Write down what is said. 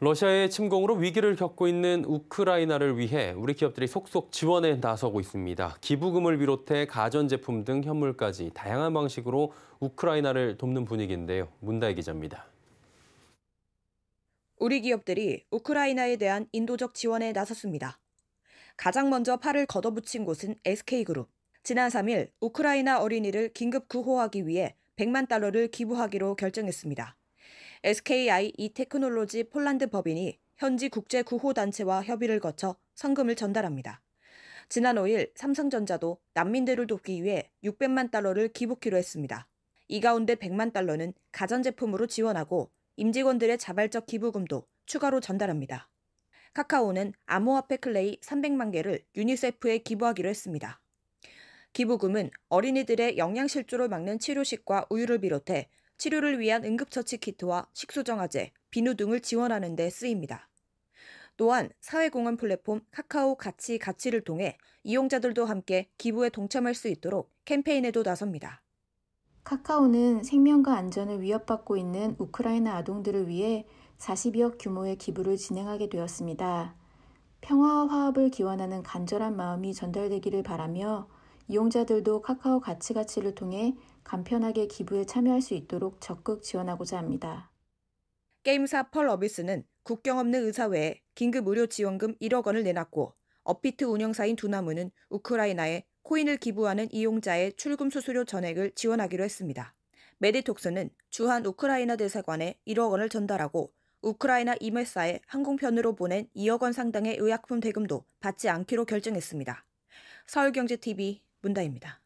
러시아의 침공으로 위기를 겪고 있는 우크라이나를 위해 우리 기업들이 속속 지원에 나서고 있습니다. 기부금을 비롯해 가전제품 등 현물까지 다양한 방식으로 우크라이나를 돕는 분위기인데요. 문다희 기자입니다. 우리 기업들이 우크라이나에 대한 인도적 지원에 나섰습니다. 가장 먼저 팔을 걷어붙인 곳은 SK그룹. 지난 3일 우크라이나 어린이를 긴급 구호하기 위해 100만 달러를 기부하기로 결정했습니다. SKI 이테크놀로지 폴란드 법인이 현지 국제 구호 단체와 협의를 거쳐 성금을 전달합니다. 지난 5일 삼성전자도 난민들을 돕기 위해 600만 달러를 기부키로 했습니다. 이 가운데 100만 달러는 가전제품으로 지원하고 임직원들의 자발적 기부금도 추가로 전달합니다. 카카오는 암호화폐 클레이 300만 개를 유니세프에 기부하기로 했습니다. 기부금은 어린이들의 영양실조를 막는 치료식과 우유를 비롯해 치료를 위한 응급처치 키트와 식소정화제 비누 등을 지원하는 데 쓰입니다. 또한 사회공헌 플랫폼 카카오 가치 가치를 통해 이용자들도 함께 기부에 동참할 수 있도록 캠페인에도 나섭니다. 카카오는 생명과 안전을 위협받고 있는 우크라이나 아동들을 위해 4 0억 규모의 기부를 진행하게 되었습니다. 평화와 화합을 기원하는 간절한 마음이 전달되기를 바라며 이용자들도 카카오 가치가치를 통해 간편하게 기부에 참여할 수 있도록 적극 지원하고자 합니다. 게임사 펄어비스는 국경 없는 의사회에 긴급 의료 지원금 1억 원을 내놨고 업비트 운영사인 두나무는 우크라이나에 코인을 기부하는 이용자의 출금 수수료 전액을 지원하기로 했습니다. 메디톡스는 주한 우크라이나 대사관에 1억 원을 전달하고 우크라이나 이메사에 항공편으로 보낸 2억 원 상당의 의약품 대금도 받지 않기로 결정했습니다. 서울경제TV 문다입니다.